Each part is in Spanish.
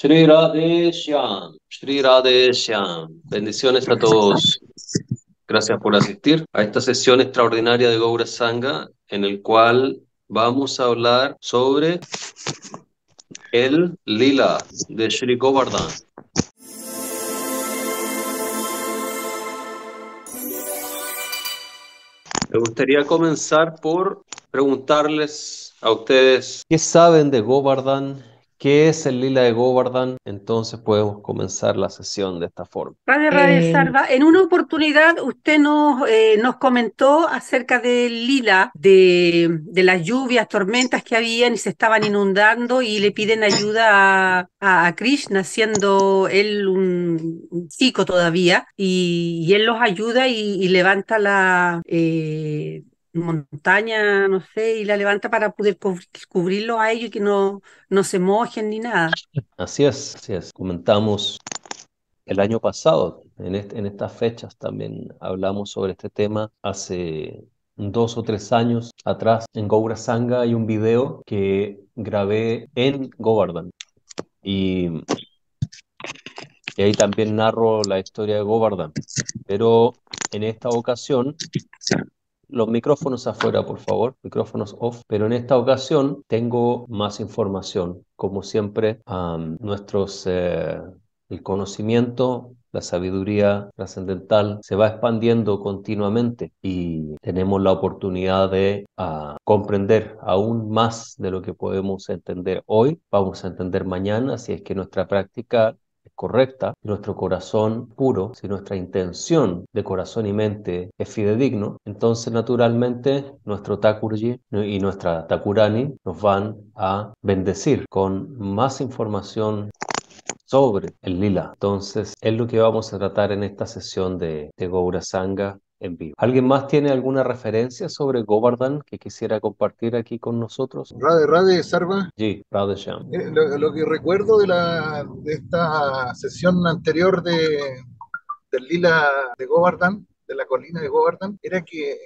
Shri Radhe Shyam, Shri Radhe Shyam. Bendiciones a todos. Gracias por asistir a esta sesión extraordinaria de Gobra Sangha, en el cual vamos a hablar sobre el lila de Shri Govardhan. Me gustaría comenzar por preguntarles a ustedes qué saben de Govardhan ¿Qué es el lila de Govardhan? Entonces podemos comenzar la sesión de esta forma. Padre eh, Salva, en una oportunidad usted nos, eh, nos comentó acerca del lila, de, las lluvias, tormentas que habían y se estaban inundando y le piden ayuda a, Krishna, siendo él un, chico todavía, y, él los ayuda y, levanta la... Eh, montaña, no sé, y la levanta para poder cubrirlo a ellos y que no, no se mojen ni nada. Así es, así es. Comentamos el año pasado, en, estas fechas también hablamos sobre este tema hace dos o tres años atrás en gobra Sanga hay un video que grabé en Govardhan y, ahí también narro la historia de Govardhan pero en esta ocasión los micrófonos afuera, por favor, micrófonos off. Pero en esta ocasión tengo más información. Como siempre, nuestros, eh, el conocimiento la sabiduría trascendental se va expandiendo continuamente y tenemos la oportunidad de ah, comprender aún más de lo que podemos entender hoy, vamos a entender mañana si es que nuestra práctica correcta, nuestro corazón puro, si nuestra intención de corazón y mente es fidedigno, entonces naturalmente nuestro Takurji y nuestra Takurani nos van a bendecir con más información sobre el lila. Entonces, es lo que vamos a tratar en esta sesión de, de Sangha en vivo. ¿Alguien más tiene alguna referencia sobre Govardhan que quisiera compartir aquí con nosotros? ¿Rade Rade, Sarva. Sí, Rade eh, lo, que recuerdo de, la, de esta sesión anterior de, del Lila de Govardhan, de la colina de Govardhan, era que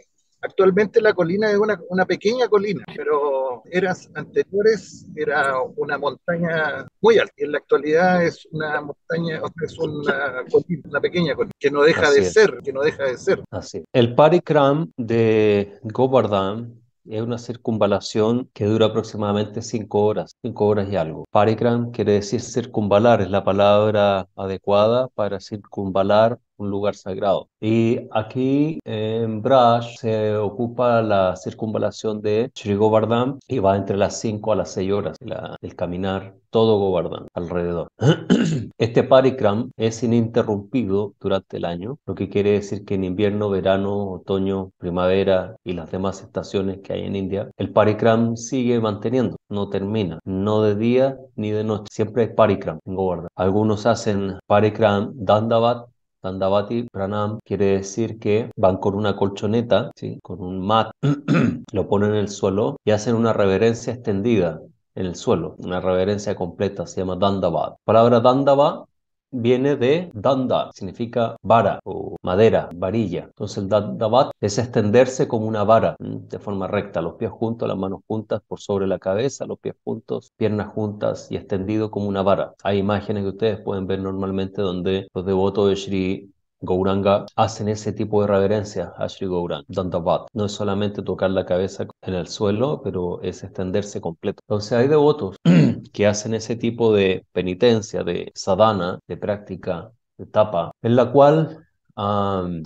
Actualmente la colina es una, pequeña colina, pero eras anteriores era una montaña muy alta. En la actualidad es una montaña, o es una pequeña colina, que no deja de ser, que no deja de ser. Así El Parikram de Govardhan es una circunvalación que dura aproximadamente cinco horas, cinco horas y algo. Parikram quiere decir circunvalar, es la palabra adecuada para circunvalar un lugar sagrado. Y aquí en Braj se ocupa la circunvalación de Sri Govardhan y va entre las 5 a las 6 horas el caminar todo Govardhan alrededor. Este parikram es ininterrumpido durante el año, lo que quiere decir que en invierno, verano, otoño, primavera y las demás estaciones que hay en India, el parikram sigue manteniendo, no termina, no de día ni de noche, siempre es parikram en Govardhan. Algunos hacen parikram Dandavat, Dandavati Pranam quiere decir que van con una colchoneta, con un mat, lo ponen en el suelo y hacen una reverencia extendida en el suelo, una reverencia completa, se llama Dandava. palabra Dandava viene de danda, significa vara o madera, varilla. Entonces el dandabat es extenderse como una vara, de forma recta, los pies juntos, las manos juntas por sobre la cabeza, los pies juntos, piernas juntas y extendido como una vara. Hay imágenes que ustedes pueden ver normalmente donde los devotos de Sri Gauranga hacen ese tipo de reverencia a Sri Gauranga, Dandavat. No es solamente tocar la cabeza en el suelo, pero es extenderse completo. Entonces hay devotos que hacen ese tipo de penitencia, de sadhana, de práctica, de tapa, en la cual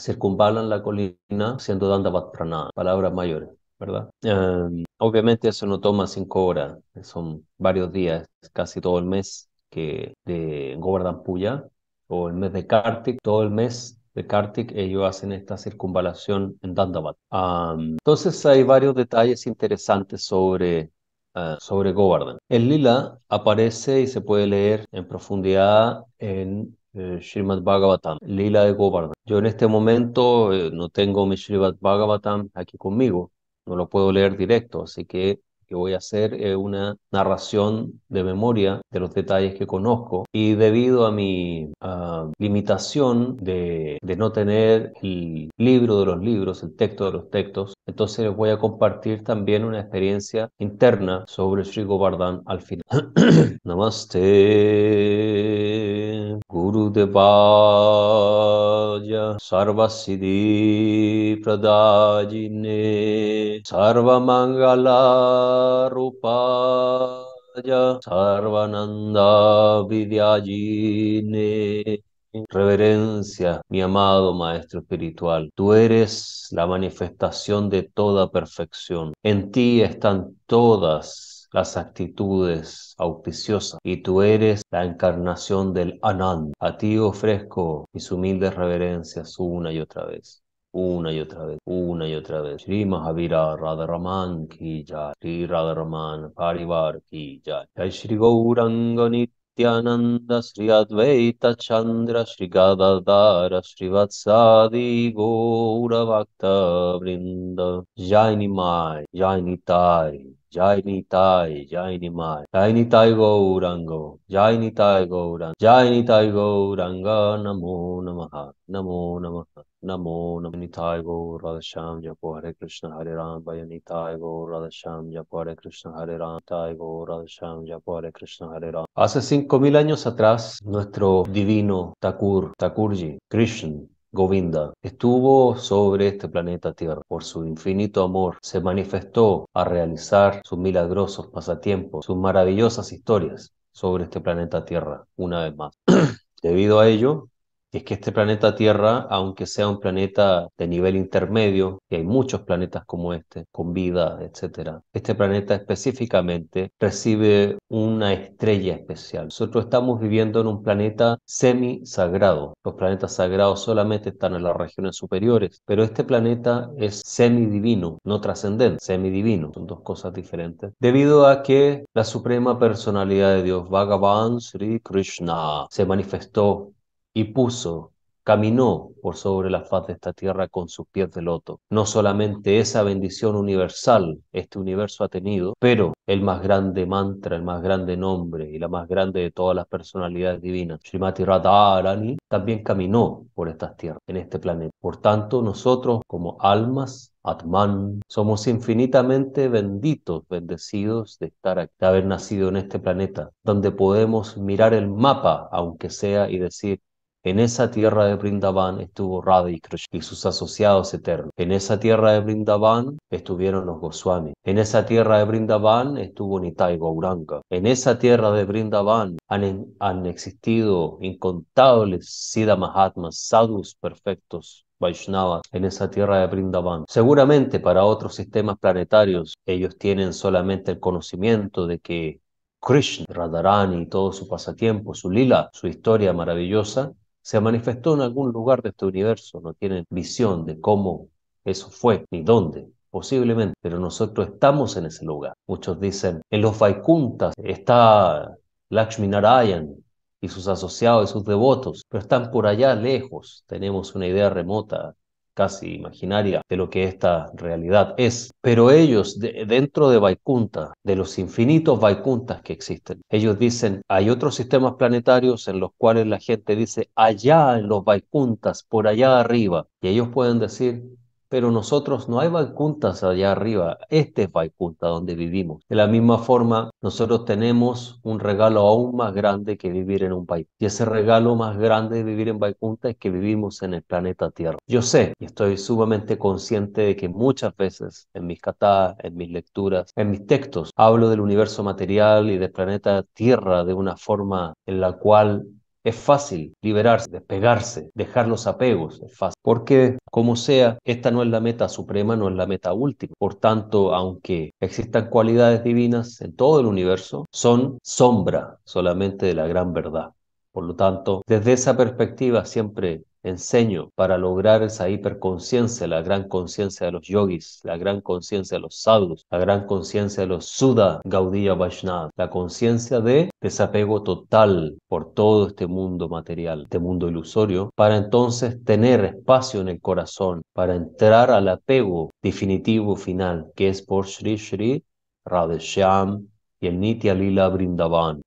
circunvalan la colina siendo Dandavat Prana, palabras mayores. ¿verdad? obviamente eso no toma cinco horas, son varios días, casi todo el mes que de Govardhan Puya, o el mes de Kartik, todo el mes de Kartik ellos hacen esta circunvalación en Dandavat. entonces hay varios detalles interesantes sobre, eh, sobre Govardhan. El lila aparece y se puede leer en profundidad en eh, Srimad Bhagavatam, lila de Govardhan. Yo en este momento eh, no tengo mi Srimad Bhagavatam aquí conmigo, no lo puedo leer directo, así que que voy a hacer una narración de memoria de los detalles que conozco y debido a mi limitación de, no tener el libro de los libros, el texto de los textos, entonces les voy a compartir también una experiencia interna sobre Sri Gobardhan al final. Namaste. गुरुदेवाय सर्वसिद्धिप्रदायिने सर्वमङ्गलारूपाय Sarvananda विद्याजिने Reverencia, mi amado Maestro Espiritual, tú eres la manifestación de toda perfección. En ti están todas las actitudes auspiciosas y tú eres la encarnación del Anand. A ti ofrezco mis humildes reverencias una y otra vez una y otra vez, una y otra vez. Shri Mahavira Radharaman ki jai, Shri Radharaman Parivar ki jai, Shri Gauranga Nityananda Shri Advaita Chandra Shri Gadadara Shri Vatsadi Gaura Bhakta Vrinda Jai Nimai, Jai जय निताय जय निमाय जय निताय गौरंग जय निताय गौरंग जय निताय गौरंग नमो नमः नमो नमः नमो नम निताय गो राधा श्याम जपो हरे कृष्ण हरे राम भय निताय गो राधा श्याम जपो हरे कृष्ण हरे राम ताय गो राधा श्याम जपो हरे कृष्ण हरे Ram Hace cinco mil años atrás, nuestro divino Takur, Takurji, Krishna, Govinda estuvo sobre este planeta Tierra. Por su infinito amor se manifestó a realizar sus milagrosos pasatiempos, sus maravillosas historias sobre este planeta Tierra una vez más. Debido a ello, es que este planeta Tierra, aunque sea un planeta de nivel intermedio, y hay muchos planetas como este, con vida, etc., este planeta específicamente recibe una estrella especial. Nosotros estamos viviendo en un planeta semi-sagrado. Los planetas sagrados solamente están en las regiones superiores, pero este planeta es semidivino, no trascendente, semidivino. Son dos cosas diferentes. Debido a que la suprema personalidad de Dios, Bhagavan Sri Krishna, se manifestó y puso, caminó por sobre la faz de esta tierra con sus pies de loto. No solamente esa bendición universal este universo ha tenido, pero el más grande mantra, el más grande nombre y la más grande de todas las personalidades divinas, Srimati Radharani, también caminó por estas tierras, en este planeta. Por tanto, nosotros como almas Atman. Somos infinitamente benditos, bendecidos de estar aquí, de haber nacido en este planeta, donde podemos mirar el mapa, aunque sea, y decir, en esa tierra de Brindavan estuvo Radha y Krishna y sus asociados eternos. En esa tierra de Brindavan estuvieron los Goswami. En esa tierra de Brindavan estuvo Nitai Gauranga. En esa tierra de Brindavan han, han existido incontables Siddha Mahatmas, sadhus perfectos, Vaishnavas, en esa tierra de Brindavan. Seguramente para otros sistemas planetarios ellos tienen solamente el conocimiento de que Krishna, Radharani, y todo su pasatiempo, su lila, su historia maravillosa, se manifestó en algún lugar de este universo, no tienen visión de cómo eso fue ni dónde, posiblemente, pero nosotros estamos en ese lugar. Muchos dicen, en los Vaikuntas está Lakshmi Narayan y sus asociados y sus devotos, pero están por allá lejos, tenemos una idea remota casi imaginaria de lo que esta realidad es. Pero ellos, dentro de Vaikunta, de los infinitos Vaikuntas que existen, ellos dicen, hay otros sistemas planetarios en los cuales la gente dice, allá en los Vaikuntas, por allá arriba. Y ellos pueden decir, pero nosotros no hay Vaicuntas allá arriba, este es Vaicunta donde vivimos. De la misma forma, nosotros tenemos un regalo aún más grande que vivir en un país. Y ese regalo más grande de vivir en Vaicunta es que vivimos en el planeta Tierra. Yo sé y estoy sumamente consciente de que muchas veces en mis katas, en mis lecturas, en mis textos, hablo del universo material y del planeta Tierra de una forma en la cual es fácil liberarse, despegarse, dejar los apegos, es fácil. Porque, como sea, esta no es la meta suprema, no es la meta última. Por tanto, aunque existan cualidades divinas en todo el universo, son sombra solamente de la gran verdad. Por lo tanto, desde esa perspectiva siempre enseño para lograr esa hiperconciencia, la gran conciencia de los yogis, la gran conciencia de los sadhus, la gran conciencia de los suda Gaudiya Vaishnava, la conciencia de desapego total por todo este mundo material, este mundo ilusorio, para entonces tener espacio en el corazón, para entrar al apego definitivo final, que es por Sri Sri Radhe y el Nitya Lila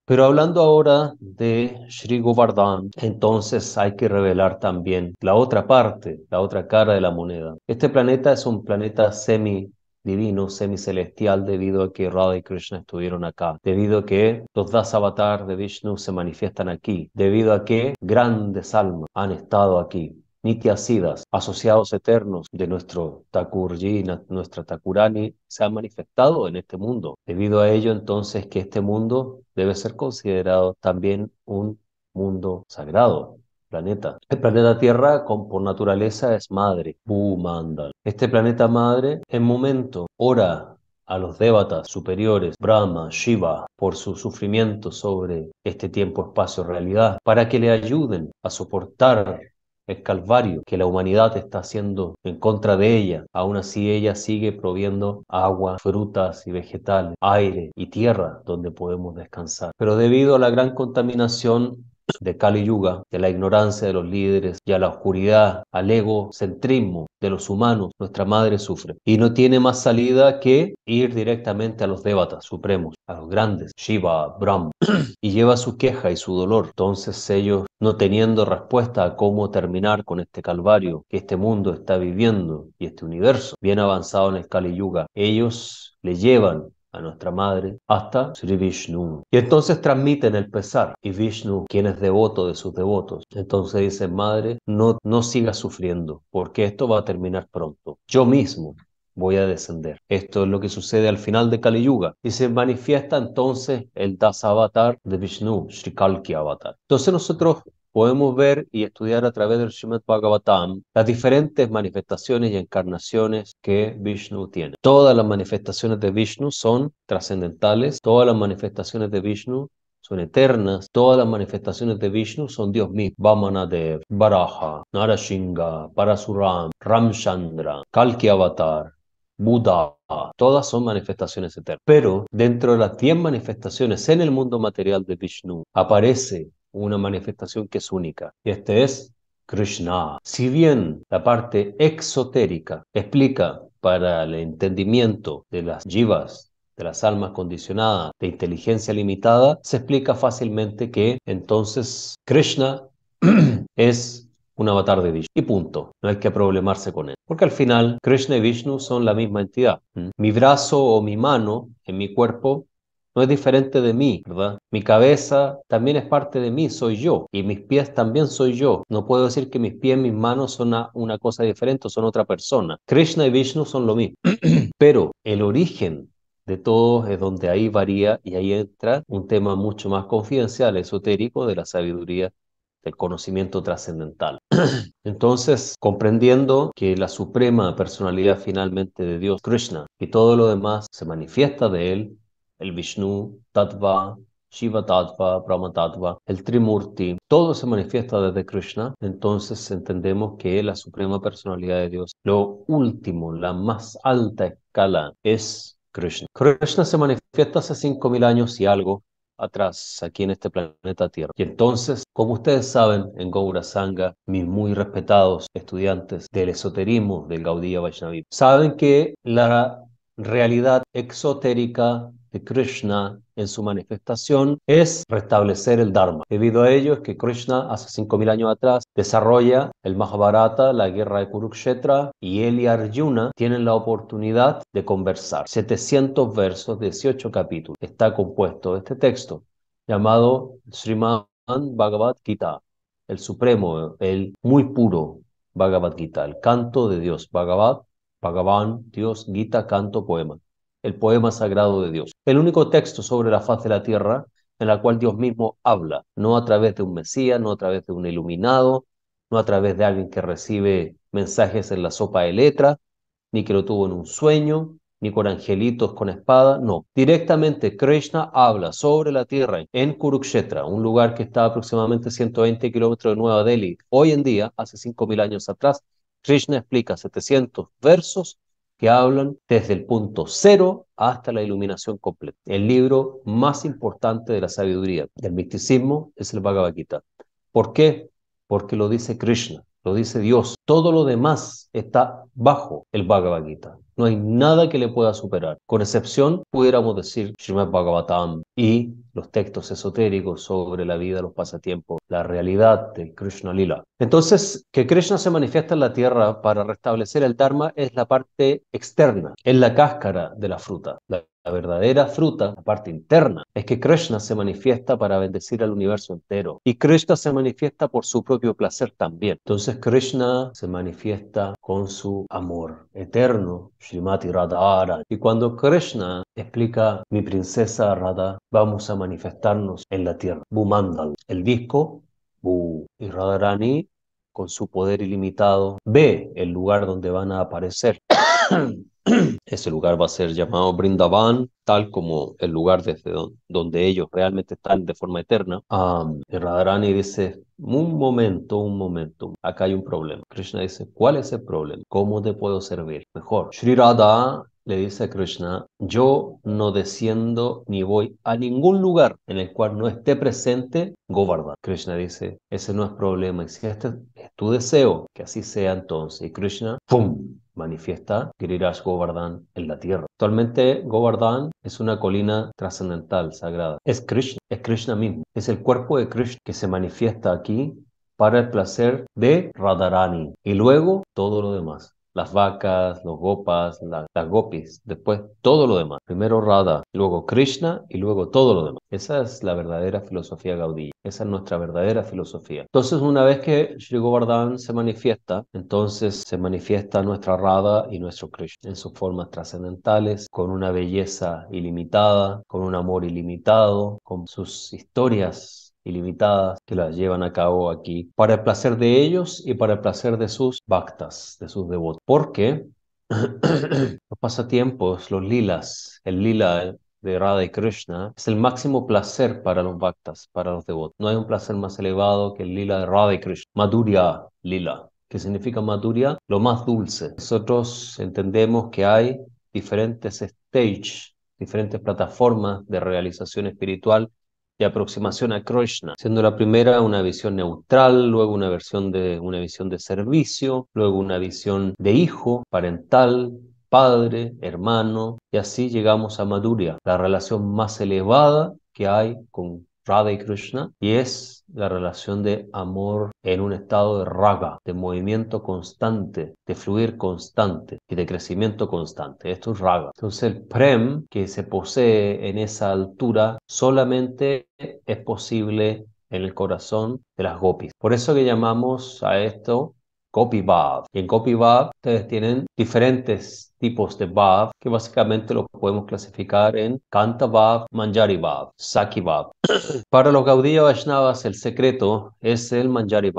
Pero hablando ahora de Sri Govardhan, entonces hay que revelar también la otra parte, la otra cara de la moneda. Este planeta es un planeta semi divino, semicelestial, debido a que Radha y Krishna estuvieron acá, debido a que los das avatar de Vishnu se manifiestan aquí, debido a que grandes almas han estado aquí. Nityasidas, asociados eternos de nuestro Takurji, nuestra Takurani, se han manifestado en este mundo. Debido a ello, entonces, que este mundo debe ser considerado también un mundo sagrado, planeta. El este planeta Tierra, con, por naturaleza, es madre, Bhumandal. Este planeta madre, en momento, ora a los devatas superiores, Brahma, Shiva, por su sufrimiento sobre este tiempo, espacio, realidad, para que le ayuden a soportar el calvario que la humanidad está haciendo en contra de ella, aún así ella sigue proviendo agua, frutas y vegetales, aire y tierra donde podemos descansar. Pero debido a la gran contaminación de Kali Yuga, de la ignorancia de los líderes y a la oscuridad, al egocentrismo de los humanos, nuestra madre sufre. Y no tiene más salida que ir directamente a los devatas supremos, a los grandes, Shiva, Brahma, y lleva su queja y su dolor. Entonces ellos, no teniendo respuesta a cómo terminar con este calvario que este mundo está viviendo y este universo bien avanzado en el Kali Yuga, ellos le llevan a nuestra madre, hasta Sri Vishnu. Y entonces transmiten el pesar. Y Vishnu, quien es devoto de sus devotos, entonces dice, madre, no, no sigas sufriendo, porque esto va a terminar pronto. Yo mismo voy a descender. Esto es lo que sucede al final de Kali Yuga y se manifiesta entonces el Das Avatar de Vishnu, Kalki Avatar. Entonces nosotros podemos ver y estudiar a través del Srimad Bhagavatam las diferentes manifestaciones y encarnaciones que Vishnu tiene. Todas las manifestaciones de Vishnu son trascendentales, todas las manifestaciones de Vishnu son eternas, todas las manifestaciones de Vishnu son Dios mismo. Vamanadev, Baraha, Narashinga, Parasuram, Ramchandra, Kalki Avatar, Buda, todas son manifestaciones eternas. Pero dentro de las 10 manifestaciones en el mundo material de Vishnu aparece una manifestación que es única. Y este es Krishna. Si bien la parte exotérica explica para el entendimiento de las jivas, de las almas condicionadas, de inteligencia limitada, se explica fácilmente que entonces Krishna es un avatar de Vishnu. Y punto. No hay que problemarse con él. Porque al final Krishna y Vishnu son la misma entidad. Mi brazo o mi mano en mi cuerpo no es diferente de mí, ¿verdad? Mi cabeza también es parte de mí, soy yo, y mis pies también soy yo. No puedo decir que mis pies, mis manos son una, cosa diferente o son otra persona. Krishna y Vishnu son lo mismo, pero el origen de todos es donde ahí varía y ahí entra un tema mucho más confidencial, esotérico, de la sabiduría del conocimiento trascendental. Entonces, comprendiendo que la suprema personalidad finalmente de Dios, Krishna, y todo lo demás se manifiesta de él, el Vishnu, Tattva, Shiva Tattva, Brahma Tattva, el Trimurti, todo se manifiesta desde Krishna, entonces entendemos que la suprema personalidad de Dios, lo último, la más alta escala es Krishna. Krishna se manifiesta hace 5.000 años y algo atrás, aquí en este planeta Tierra. Y entonces, como ustedes saben, en Gaura Sangha, mis muy respetados estudiantes del esoterismo del Gaudiya Vaishnavi, saben que la realidad exotérica de Krishna en su manifestación es restablecer el Dharma. Debido a ello es que Krishna hace 5.000 años atrás desarrolla el Mahabharata, la guerra de Kurukshetra, y él y Arjuna tienen la oportunidad de conversar. 700 versos, 18 capítulos. Está compuesto este texto llamado Srimad Bhagavad Gita, el supremo, el muy puro Bhagavad Gita, el canto de Dios. Bhagavad Bhagavan, Dios, Gita, canto, poema el poema sagrado de Dios. El único texto sobre la faz de la tierra en la cual Dios mismo habla, no a través de un Mesías, no a través de un iluminado, no a través de alguien que recibe mensajes en la sopa de letra, ni que lo tuvo en un sueño, ni con angelitos con espada, no. Directamente Krishna habla sobre la tierra en Kurukshetra, un lugar que está aproximadamente 120 kilómetros de Nueva Delhi. Hoy en día, hace 5.000 años atrás, Krishna explica 700 versos que hablan desde el punto cero hasta la iluminación completa. El libro más importante de la sabiduría, del misticismo, es el Bhagavad Gita. ¿Por qué? Porque lo dice Krishna lo dice Dios. Todo lo demás está bajo el Bhagavad Gita. No hay nada que le pueda superar. Con excepción, pudiéramos decir Srimad Bhagavatam y los textos esotéricos sobre la vida, los pasatiempos, la realidad de Krishna Lila. Entonces, que Krishna se manifiesta en la tierra para restablecer el Dharma es la parte externa, es la cáscara de la fruta. La verdadera fruta, la parte interna, es que Krishna se manifiesta para bendecir al universo entero. Y Krishna se manifiesta por su propio placer también. Entonces Krishna se manifiesta con su amor eterno, Srimati Radhara. Y cuando Krishna explica, mi princesa Radha, vamos a manifestarnos en la tierra. Bumandal, el disco, Bu. Y Radharani, con su poder ilimitado, ve el lugar donde van a aparecer. Ese lugar va a ser llamado Brindavan, tal como el lugar desde donde, ellos realmente están de forma eterna. Y Radharani dice, un momento, un momento, acá hay un problema. Krishna dice, ¿cuál es el problema? ¿Cómo te puedo servir? Mejor. Sri Radha le dice a Krishna, yo no desciendo ni voy a ningún lugar en el cual no esté presente Govardhan. Krishna dice, ese no es problema, y este es tu deseo, que así sea entonces. Y Krishna, ¡pum! manifiesta Giriraj Govardhan en la tierra. Actualmente Govardhan es una colina trascendental, sagrada. Es Krishna, es Krishna mismo. Es el cuerpo de Krishna que se manifiesta aquí para el placer de Radharani y luego todo lo demás las vacas, los gopas, las gopis, después todo lo demás. Primero Radha, luego Krishna y luego todo lo demás. Esa es la verdadera filosofía gaudí. esa es nuestra verdadera filosofía. Entonces, una vez que Sri Govardhan se manifiesta, entonces se manifiesta nuestra Radha y nuestro Krishna en sus formas trascendentales, con una belleza ilimitada, con un amor ilimitado, con sus historias ilimitadas que las llevan a cabo aquí para el placer de ellos y para el placer de sus bhaktas, de sus devotos. Porque los pasatiempos, los lilas, el lila de Radha y Krishna es el máximo placer para los bhaktas, para los devotos. No hay un placer más elevado que el lila de Radha y Krishna, Madhurya lila, que significa Madhurya, lo más dulce. Nosotros entendemos que hay diferentes stages, diferentes plataformas de realización espiritual y aproximación a Krishna, siendo la primera una visión neutral, luego una, versión de, una visión de servicio, luego una visión de hijo, parental, padre, hermano, y así llegamos a Madhurya, la relación más elevada que hay con Radha y Krishna, y es la relación de amor en un estado de raga, de movimiento constante, de fluir constante y de crecimiento constante. Esto es raga. Entonces el prem que se posee en esa altura solamente es posible en el corazón de las gopis. Por eso que llamamos a esto copy Y en Bab, ustedes tienen diferentes tipos de bab que básicamente lo podemos clasificar en Kanta BAV, Manjari sakibab. Saki Para los Gaudiya Vaishnavas el secreto es el Manjari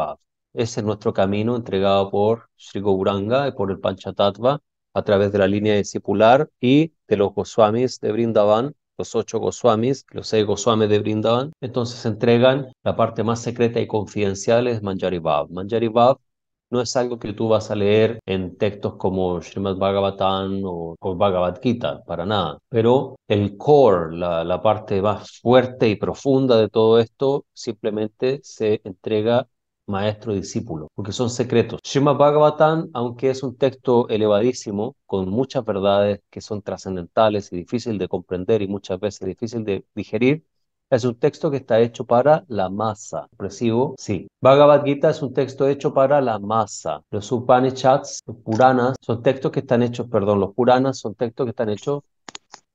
Ese es nuestro camino entregado por Sri Gauranga y por el Panchatattva a través de la línea discipular y de los Goswamis de Brindavan los ocho Goswamis, los seis Goswamis de Brindavan, entonces entregan la parte más secreta y confidencial es Manjari BAV. Manjari no es algo que tú vas a leer en textos como Srimad Bhagavatam o, Bhagavad Gita, para nada. Pero el core, la, parte más fuerte y profunda de todo esto, simplemente se entrega maestro y discípulo, porque son secretos. Srimad Bhagavatam, aunque es un texto elevadísimo, con muchas verdades que son trascendentales y difícil de comprender y muchas veces difícil de digerir, es un texto que está hecho para la masa. ¿recibo? Sí. Bhagavad Gita es un texto hecho para la masa. Los Upanishads, los Puranas, son textos que están hechos, perdón, los Puranas son textos que están hechos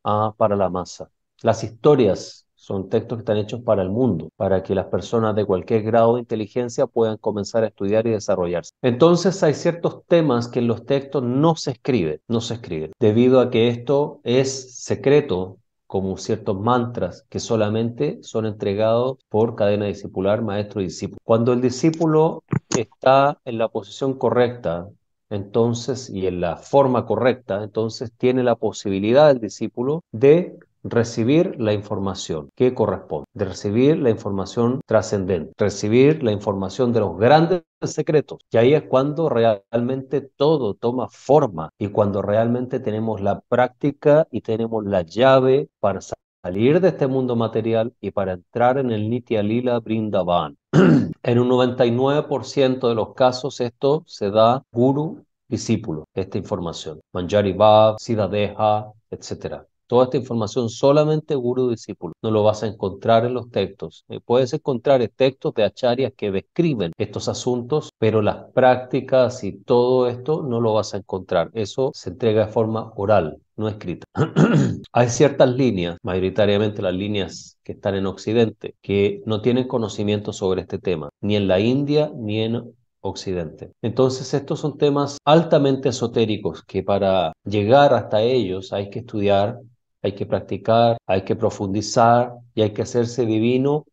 ah, para la masa. Las historias son textos que están hechos para el mundo, para que las personas de cualquier grado de inteligencia puedan comenzar a estudiar y desarrollarse. Entonces hay ciertos temas que en los textos no se escriben, no se escriben, debido a que esto es secreto como ciertos mantras que solamente son entregados por cadena discipular, maestro y discípulo. Cuando el discípulo está en la posición correcta, entonces, y en la forma correcta, entonces tiene la posibilidad el discípulo de recibir la información que corresponde, de recibir la información trascendente, recibir la información de los grandes secretos. Y ahí es cuando realmente todo toma forma y cuando realmente tenemos la práctica y tenemos la llave para salir de este mundo material y para entrar en el Nitya Lila Brindavan. en un 99% de los casos esto se da guru discípulo, esta información. Manjari Bhav, Siddhadeha, etc. Toda esta información solamente guru discípulo. No lo vas a encontrar en los textos. Eh, puedes encontrar textos de acharyas que describen estos asuntos, pero las prácticas y todo esto no lo vas a encontrar. Eso se entrega de forma oral, no escrita. Hay ciertas líneas, mayoritariamente las líneas que están en Occidente, que no tienen conocimiento sobre este tema, ni en la India ni en Occidente. Entonces estos son temas altamente esotéricos que para llegar hasta ellos hay que estudiar hay que practicar, hay que profundizar y hay que hacerse divino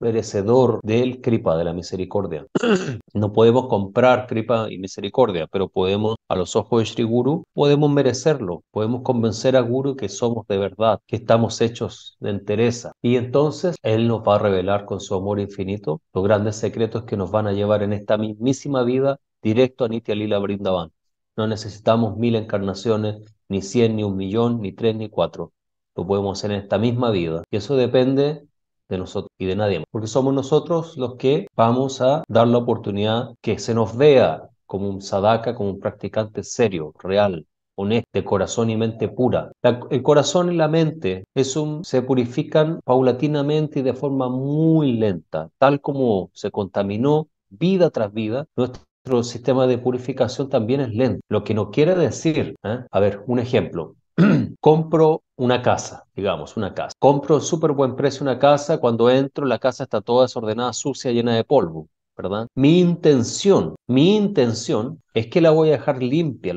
merecedor del Kripa, de la misericordia. No podemos comprar Kripa y misericordia, pero podemos, a los ojos de Sri Guru, podemos merecerlo, podemos convencer a Guru que somos de verdad, que estamos hechos de entereza. Y entonces Él nos va a revelar con su amor infinito los grandes secretos que nos van a llevar en esta mismísima vida directo a Nitya Lila Brindavan. No necesitamos mil encarnaciones, ni cien, ni un millón, ni tres, ni cuatro lo podemos hacer en esta misma vida. Y eso depende de nosotros y de nadie más. Porque somos nosotros los que vamos a dar la oportunidad que se nos vea como un sadaka, como un practicante serio, real, honesto, corazón y mente pura. el corazón y la mente es un, se purifican paulatinamente y de forma muy lenta, tal como se contaminó vida tras vida. Nuestro sistema de purificación también es lento, lo que no quiere decir, ¿eh? a ver, un ejemplo, compro una casa, digamos, una casa. Compro súper buen precio una casa, cuando entro la casa está toda desordenada, sucia, llena de polvo. ¿verdad? Mi intención, mi intención es que la voy a dejar limpia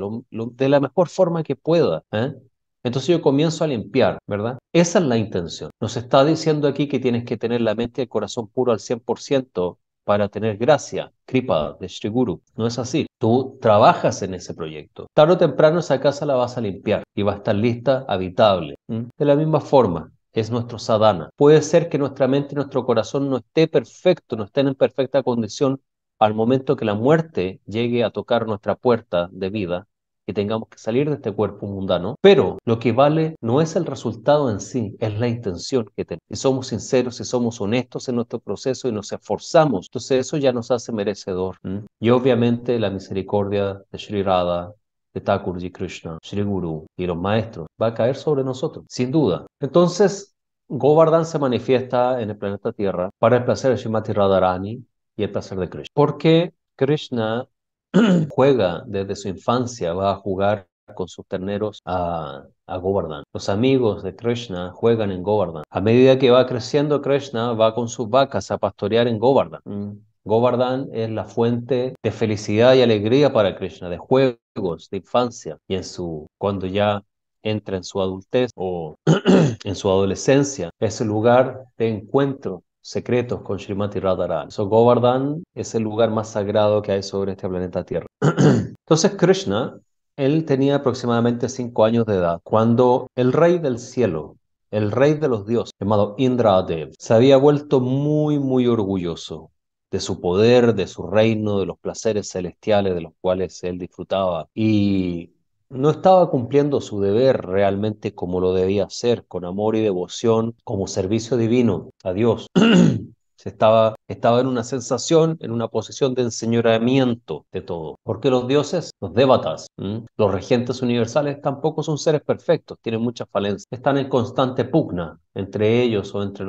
de la mejor forma que pueda. ¿eh? Entonces yo comienzo a limpiar, ¿verdad? Esa es la intención. Nos está diciendo aquí que tienes que tener la mente y el corazón puro al 100%, para tener gracia, Kripa, de Shri Guru. No es así. Tú trabajas en ese proyecto. Tarde o temprano esa casa la vas a limpiar y va a estar lista, habitable. Mm. De la misma forma, es nuestro sadhana. Puede ser que nuestra mente y nuestro corazón no esté perfecto, no estén en perfecta condición al momento que la muerte llegue a tocar nuestra puerta de vida, que tengamos que salir de este cuerpo mundano. Pero lo que vale no es el resultado en sí, es la intención que tenemos. Si somos sinceros, y somos honestos en nuestro proceso y nos esforzamos, entonces eso ya nos hace merecedor. Y obviamente la misericordia de Sri Radha, de Thakurji Krishna, Sri Guru y los maestros va a caer sobre nosotros, sin duda. Entonces, Govardhan se manifiesta en el planeta Tierra para el placer de Shimati Radharani y el placer de Krishna. Porque Krishna juega desde su infancia, va a jugar con sus terneros a, a Govardhan. Los amigos de Krishna juegan en Govardhan. A medida que va creciendo, Krishna va con sus vacas a pastorear en Govardhan. Mm. Govardhan es la fuente de felicidad y alegría para Krishna, de juegos, de infancia. Y en su, cuando ya entra en su adultez o en su adolescencia, es el lugar de encuentro secretos con Srimati Radharani. So Govardhan es el lugar más sagrado que hay sobre este planeta Tierra. Entonces Krishna, él tenía aproximadamente cinco años de edad cuando el rey del cielo, el rey de los dioses, llamado Indra Dev se había vuelto muy, muy orgulloso de su poder, de su reino, de los placeres celestiales de los cuales él disfrutaba. Y no estaba cumpliendo su deber realmente como lo debía hacer, con amor y devoción, como servicio divino a Dios. estaba, estaba en una sensación, en una posición de enseñoramiento de todo. Porque los dioses, los devatas, los regentes universales tampoco son seres perfectos, tienen muchas falencias. Están en constante pugna entre ellos o entre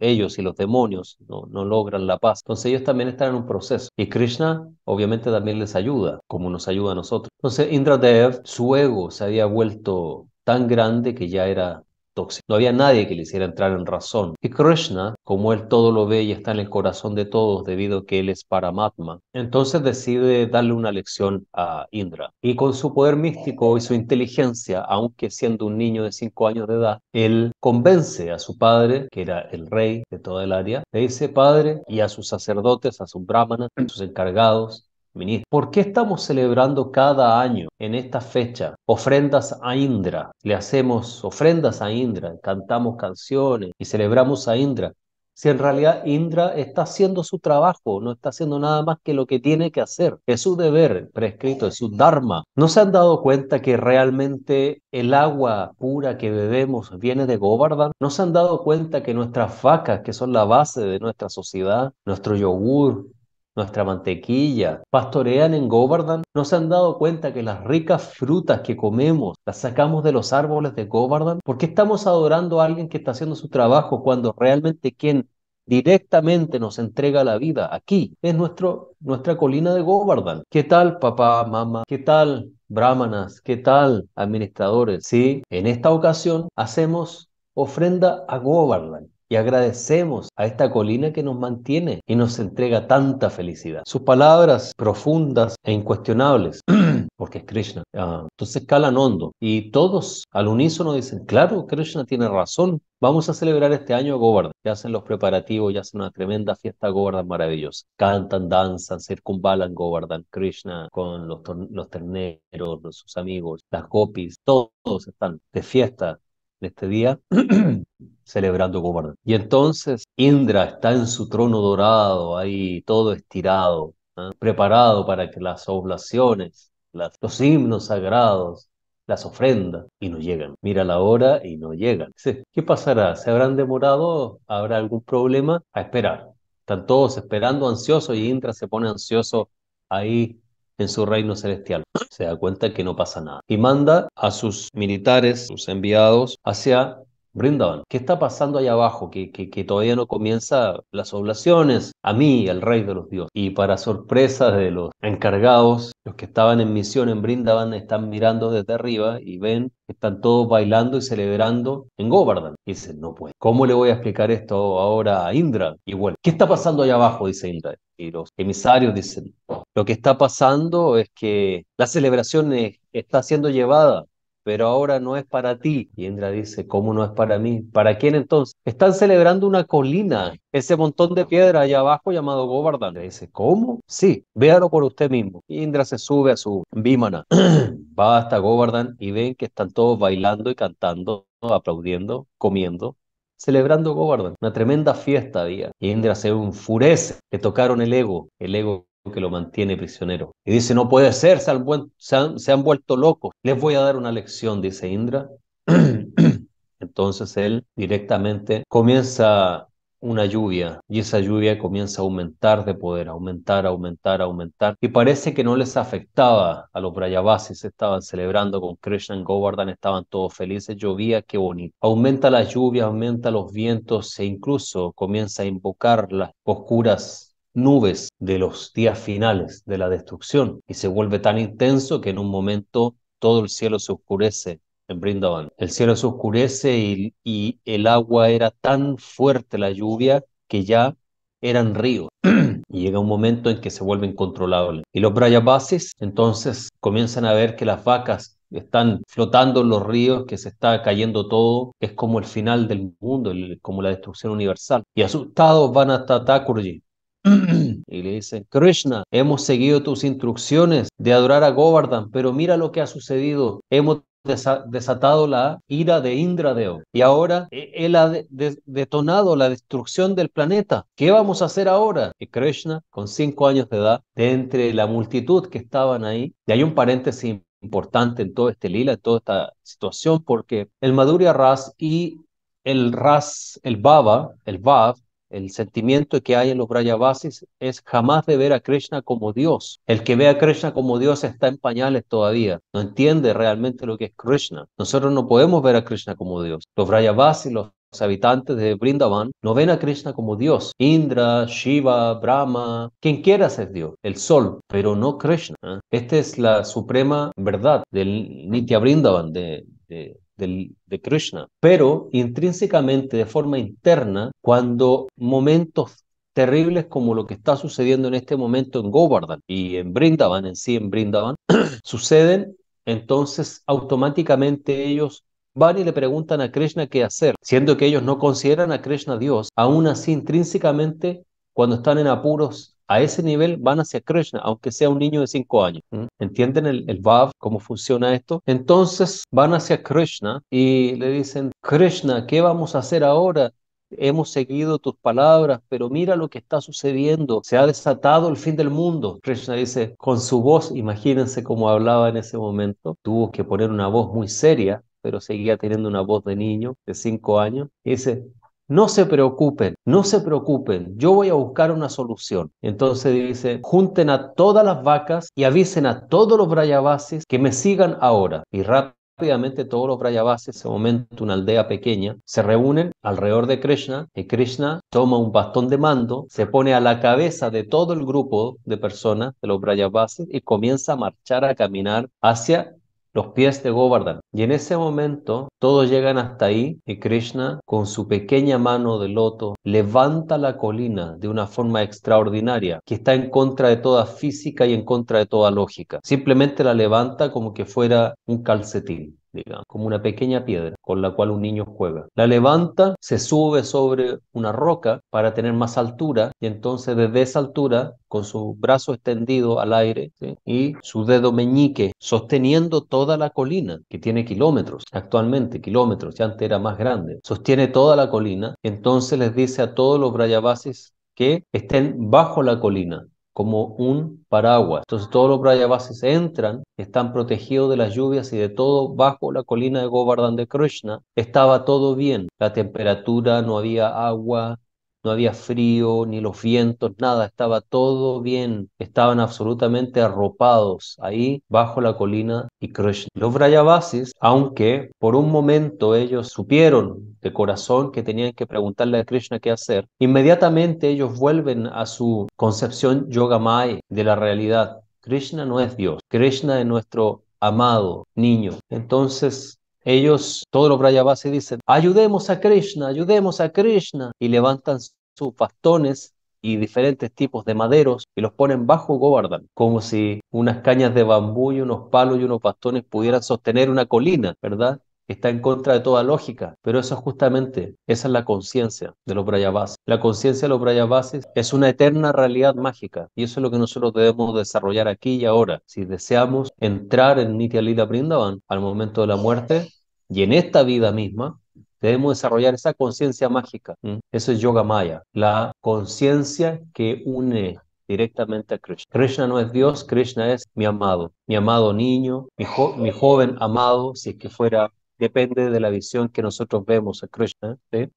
ellos y los demonios, no, no logran la paz. Entonces ellos también están en un proceso. Y Krishna obviamente también les ayuda, como nos ayuda a nosotros. Entonces Indra Dev, su ego se había vuelto tan grande que ya era no había nadie que le hiciera entrar en razón. Y Krishna, como él todo lo ve y está en el corazón de todos debido a que él es Paramatma, entonces decide darle una lección a Indra. Y con su poder místico y su inteligencia, aunque siendo un niño de cinco años de edad, él convence a su padre, que era el rey de toda el área, le dice, padre, y a sus sacerdotes, a sus brahmanas, a sus encargados, ministro. ¿Por qué estamos celebrando cada año en esta fecha ofrendas a Indra? Le hacemos ofrendas a Indra, cantamos canciones y celebramos a Indra. Si en realidad Indra está haciendo su trabajo, no está haciendo nada más que lo que tiene que hacer, es su deber prescrito, es su dharma. ¿No se han dado cuenta que realmente el agua pura que bebemos viene de Govardhan? ¿No se han dado cuenta que nuestras vacas, que son la base de nuestra sociedad, nuestro yogur, nuestra mantequilla, pastorean en Govardhan, no se han dado cuenta que las ricas frutas que comemos las sacamos de los árboles de Govardhan, porque estamos adorando a alguien que está haciendo su trabajo cuando realmente quien directamente nos entrega la vida aquí es nuestro, nuestra colina de Govardhan. ¿Qué tal papá, mamá? ¿Qué tal brahmanas? ¿Qué tal administradores? Sí, en esta ocasión hacemos ofrenda a Govardhan y agradecemos a esta colina que nos mantiene y nos entrega tanta felicidad. Sus palabras profundas e incuestionables, porque es Krishna, ah, entonces calan hondo y todos al unísono dicen, claro, Krishna tiene razón, Vamos a celebrar este año a Govardhan. Ya hacen los preparativos, ya hacen una tremenda fiesta a Govardhan maravillosa. Cantan, danzan, circunvalan Govardhan, Krishna con los, los terneros, sus amigos, las gopis, todos están de fiesta en este día, celebrando Govardhan. Y entonces Indra está en su trono dorado, ahí todo estirado, ¿ah? preparado para que las oblaciones, los himnos sagrados, las ofrendas, y no llegan. Mira la hora y no llegan. ¿Qué pasará? ¿Se habrán demorado? ¿Habrá algún problema? A esperar. Están todos esperando, ansiosos, y Indra se pone ansioso ahí en su reino celestial. Se da cuenta que no pasa nada. Y manda a sus militares, sus enviados, hacia Brindavan, ¿qué está pasando allá abajo? Que, todavía no comienza las oblaciones. A mí, al rey de los dioses. Y para sorpresa de los encargados, los que estaban en misión en Brindavan, están mirando desde arriba y ven que están todos bailando y celebrando en Govardhan. dicen, no puede. ¿Cómo le voy a explicar esto ahora a Indra? Y bueno, ¿qué está pasando allá abajo? Dice Indra. Y los emisarios dicen, lo que está pasando es que la celebración está siendo llevada pero ahora no es para ti. Y Indra dice, ¿cómo no es para mí? ¿Para quién entonces? Están celebrando una colina, ese montón de piedra allá abajo llamado Govardhan. Le dice, ¿cómo? Sí, véalo por usted mismo. Y Indra se sube a su vímana, va hasta Govardhan y ven que están todos bailando y cantando, aplaudiendo, comiendo, celebrando Govardhan. Una tremenda fiesta día. Y Indra se enfurece, le tocaron el ego. El ego que lo mantiene prisionero. Y dice, no puede ser, se han, vuelto locos. Les voy a dar una lección, dice Indra. Entonces él directamente comienza una lluvia y esa lluvia comienza a aumentar de poder, aumentar, aumentar, aumentar. Y parece que no les afectaba a los Brayavasis, estaban celebrando con Krishna Govardhan, estaban todos felices, llovía, qué bonito. Aumenta la lluvia, aumenta los vientos e incluso comienza a invocar las oscuras nubes de los días finales de la destrucción y se vuelve tan intenso que en un momento todo el cielo se oscurece en Brindavan. El cielo se oscurece y, el agua era tan fuerte, la lluvia, que ya eran ríos. y llega un momento en que se vuelve incontrolable. Y los Brayabasis entonces comienzan a ver que las vacas están flotando en los ríos, que se está cayendo todo, es como el final del mundo, como la destrucción universal. Y asustados van hasta Takurji Mm. y le dicen, Krishna, hemos seguido tus instrucciones de adorar a Govardhan, pero mira lo que ha sucedido. Hemos desatado la ira de Indra Indradeo y ahora e-, él ha detonado la destrucción del planeta. ¿Qué vamos a hacer ahora? Y Krishna, con cinco años de edad, de entre la multitud que estaban ahí, y hay un paréntesis importante en todo este lila, en toda esta situación, porque el Madhurya Ras y el Ras, el Baba, el Vav, el sentimiento que hay en los Brayavasis es jamás de ver a Krishna como Dios. El que ve a Krishna como Dios está en pañales todavía. No entiende realmente lo que es Krishna. Nosotros no podemos ver a Krishna como Dios. Los Brayavasis, los habitantes de Brindavan no ven a Krishna como Dios. Indra, Shiva, Brahma, quien quiera ser Dios, el sol, pero no Krishna. ¿Ah? Esta es la suprema verdad del Nitya Vrindavan, de, de de Krishna. Pero intrínsecamente, de forma interna, cuando momentos terribles como lo que está sucediendo en este momento en Govardhan y en Brindavan, en sí en Brindavan, suceden, entonces automáticamente ellos van y le preguntan a Krishna qué hacer, siendo que ellos no consideran a Krishna Dios, aún así intrínsecamente cuando están en apuros a ese nivel van hacia Krishna, aunque sea un niño de cinco años. Mm. ¿Entienden el, el Vav, cómo funciona esto? Entonces van hacia Krishna y le dicen, Krishna, ¿qué vamos a hacer ahora? Hemos seguido tus palabras, pero mira lo que está sucediendo. Se ha desatado el fin del mundo. Krishna dice, con su voz, imagínense cómo hablaba en ese momento. Tuvo que poner una voz muy seria, pero seguía teniendo una voz de niño de cinco años. Y dice, no se preocupen, no se preocupen, yo voy a buscar una solución. Entonces dice, junten a todas las vacas y avisen a todos los brayabases que me sigan ahora. Y Rápidamente todos los Brayabases, en ese momento una aldea pequeña, se reúnen alrededor de Krishna y Krishna toma un bastón de mando, se pone a la cabeza de todo el grupo de personas, de los Brayabases, y comienza a marchar, a caminar hacia los pies de Govardhan. Y en ese momento todos llegan hasta ahí y Krishna con su pequeña mano de loto levanta la colina de una forma extraordinaria que está en contra de toda física y en contra de toda lógica. Simplemente la levanta como que fuera un calcetín como una pequeña piedra con la cual un niño juega. La levanta, se sube sobre una roca para tener más altura y entonces desde esa altura, con su brazo extendido al aire y su dedo meñique sosteniendo toda la colina, que tiene kilómetros, actualmente kilómetros, ya antes era más grande, sostiene toda la colina, entonces les dice a todos los Brayabasis que estén bajo la colina, como un paraguas. Entonces todos los se entran, están protegidos de las lluvias y de todo bajo la colina de Govardhan de Krishna. Estaba todo bien, la temperatura, no había agua, no había frío, ni los vientos, nada, estaba todo bien, estaban absolutamente arropados ahí bajo la colina y Krishna. Los Vrayavasis, aunque por un momento ellos supieron de corazón que tenían que preguntarle a Krishna qué hacer, inmediatamente ellos vuelven a su concepción Yogamay de la realidad. Krishna no es Dios, Krishna es nuestro amado niño. Entonces, ellos, todos los Brayabasis dicen, ayudemos a Krishna, ayudemos a Krishna, y levantan sus bastones y diferentes tipos de maderos y los ponen bajo Govardhan, como si unas cañas de bambú y unos palos y unos bastones pudieran sostener una colina, ¿verdad? Está en contra de toda lógica, pero eso es justamente, esa es la conciencia de los Brayabasis. La conciencia de los Brayabasis es una eterna realidad mágica y eso es lo que nosotros debemos desarrollar aquí y ahora. Si deseamos entrar en Nitya Lila al momento de la muerte, y en esta vida misma debemos desarrollar esa conciencia mágica. Mm. Eso es Yoga Maya, la conciencia que une directamente a Krishna. Krishna no es Dios, Krishna es mi amado, mi amado niño, mi, joven amado, si es que fuera depende de la visión que nosotros vemos a Krishna.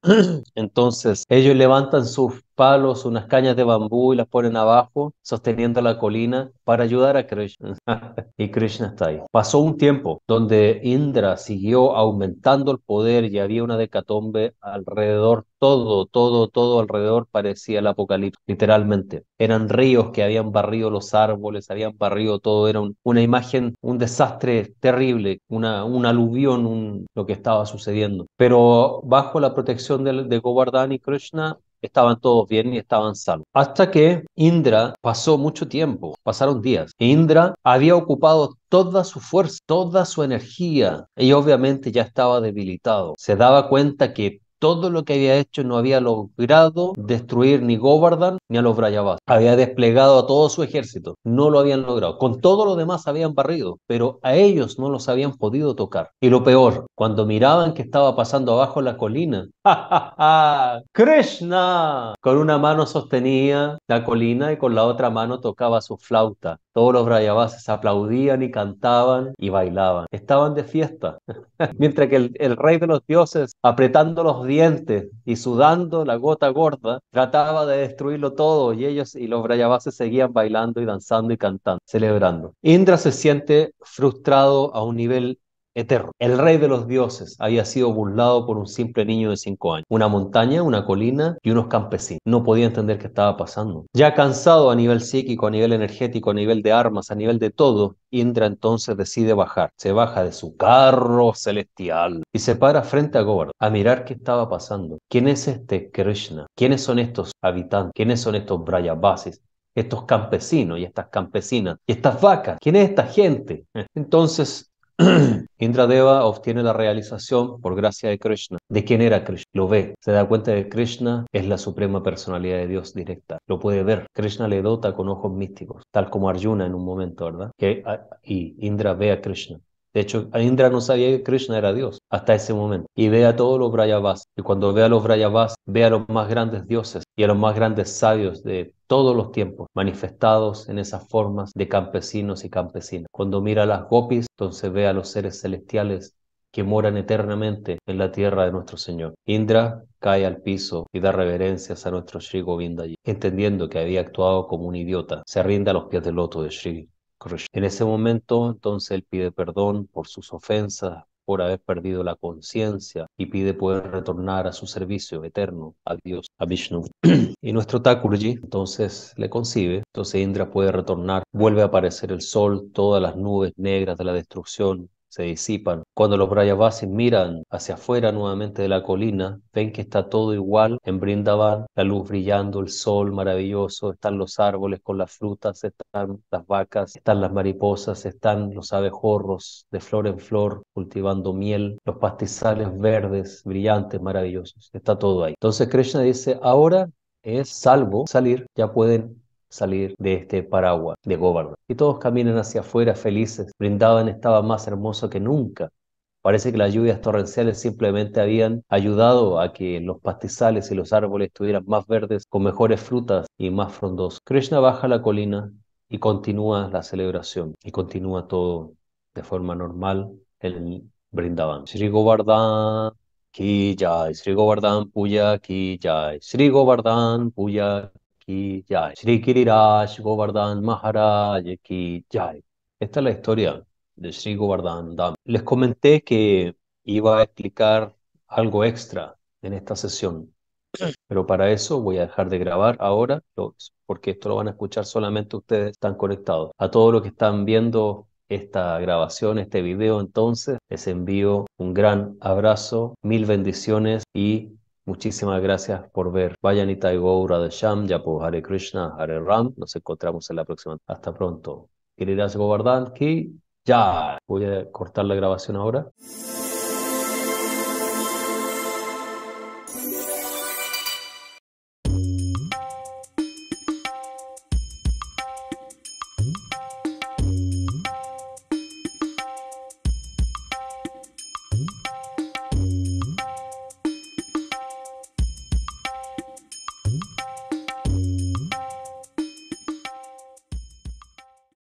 Entonces, ellos levantan su palos, unas cañas de bambú y las ponen abajo, sosteniendo la colina para ayudar a Krishna. y Krishna está ahí. Pasó un tiempo donde Indra siguió aumentando el poder y había una decatombe alrededor. Todo, todo, todo alrededor parecía el apocalipsis, literalmente. Eran ríos que habían barrido los árboles, habían barrido todo. Era una imagen, un desastre terrible, una, un aluvión, lo que estaba sucediendo. Pero bajo la protección de, de Govardhan y Krishna, estaban todos bien y estaban salvos. Hasta que Indra pasó mucho tiempo, pasaron días. E Indra había ocupado toda su fuerza, toda su energía y obviamente ya estaba debilitado. Se daba cuenta que todo lo que había hecho no había logrado destruir ni Govardhan ni a los brayabas. Había desplegado a todo su ejército, no lo habían logrado. Con todo lo demás habían barrido, pero a ellos no los habían podido tocar. Y lo peor, cuando miraban que estaba pasando abajo la colina, ¡ja, krishna Con una mano sostenía la colina y con la otra mano tocaba su flauta. Todos los se aplaudían y cantaban y bailaban. Estaban de fiesta. Mientras que el, el rey de los dioses, apretando los y sudando la gota gorda, trataba de destruirlo todo y ellos y los Brayabases seguían bailando y danzando y cantando, celebrando. Indra se siente frustrado a un nivel eterno. El rey de los dioses había sido burlado por un simple niño de cinco años. Una montaña, una colina y unos campesinos. No podía entender qué estaba pasando. Ya cansado a nivel psíquico, a nivel energético, a nivel de armas, a nivel de todo, Indra entonces decide bajar. Se baja de su carro celestial y se para frente a Govardhan a mirar qué estaba pasando. ¿Quién es este Krishna? ¿Quiénes son estos habitantes? ¿Quiénes son estos Brayabasis? estos campesinos y estas campesinas y estas vacas. ¿Quién es esta gente? Entonces Indra Deva obtiene la realización por gracia de Krishna. ¿De quién era Krishna? Lo ve. Se da cuenta de que Krishna es la suprema personalidad de Dios directa. Lo puede ver. Krishna le dota con ojos místicos, tal como Arjuna en un momento, ¿verdad? Ah, y Indra ve a Krishna. De hecho, Indra no sabía que Krishna era Dios hasta ese momento. Y ve a todos los Vrayavas. Y cuando ve a los Vrayavas, ve a los más grandes dioses y a los más grandes sabios de todos los tiempos, manifestados en esas formas de campesinos y campesinas. Cuando mira a las gopis, entonces ve a los seres celestiales que moran eternamente en la tierra de nuestro Señor. Indra cae al piso y da reverencias a nuestro Sri Govindaji, entendiendo que había actuado como un idiota, se rinde a los pies del loto de Sri en ese momento, entonces, él pide perdón por sus ofensas, por haber perdido la conciencia y pide poder retornar a su servicio eterno, a Dios, a Vishnu. y nuestro Takurji entonces le concibe, entonces Indra puede retornar, vuelve a aparecer el sol, todas las nubes negras de la destrucción disipan. Cuando los Brayavasis miran hacia afuera nuevamente de la colina, ven que está todo igual en Brindavan, la luz brillando, el sol maravilloso, están los árboles con las frutas, están las vacas, están las mariposas, están los abejorros de flor en flor cultivando miel, los pastizales verdes, brillantes, maravillosos, está todo ahí. Entonces Krishna dice, ahora es salvo salir, ya pueden salir de este paraguas de Govardhan. Y todos caminan hacia afuera felices. Brindaban estaba más hermoso que nunca. Parece que las lluvias torrenciales simplemente habían ayudado a que los pastizales y los árboles estuvieran más verdes, con mejores frutas y más frondosos. Krishna baja la colina y continúa la celebración y continúa todo de forma normal en Brindavan. Sri Govardhan ki Sri Govardhan puya ki Sri Govardhan puya y Govardhan Maharaj Esta es la historia de Sri Govardhan Les comenté que iba a explicar algo extra en esta sesión, pero para eso voy a dejar de grabar ahora, porque esto lo van a escuchar solamente ustedes están conectados. A todos los que están viendo esta grabación, este video, entonces les envío un gran abrazo, mil bendiciones y Muchísimas gracias por ver. Vayanita Goura de Sham, Japu Hare Krishna, Hare Ram. Nos encontramos en la próxima. Hasta pronto. Queridas Govardhan aquí. ya. Voy a cortar la grabación ahora.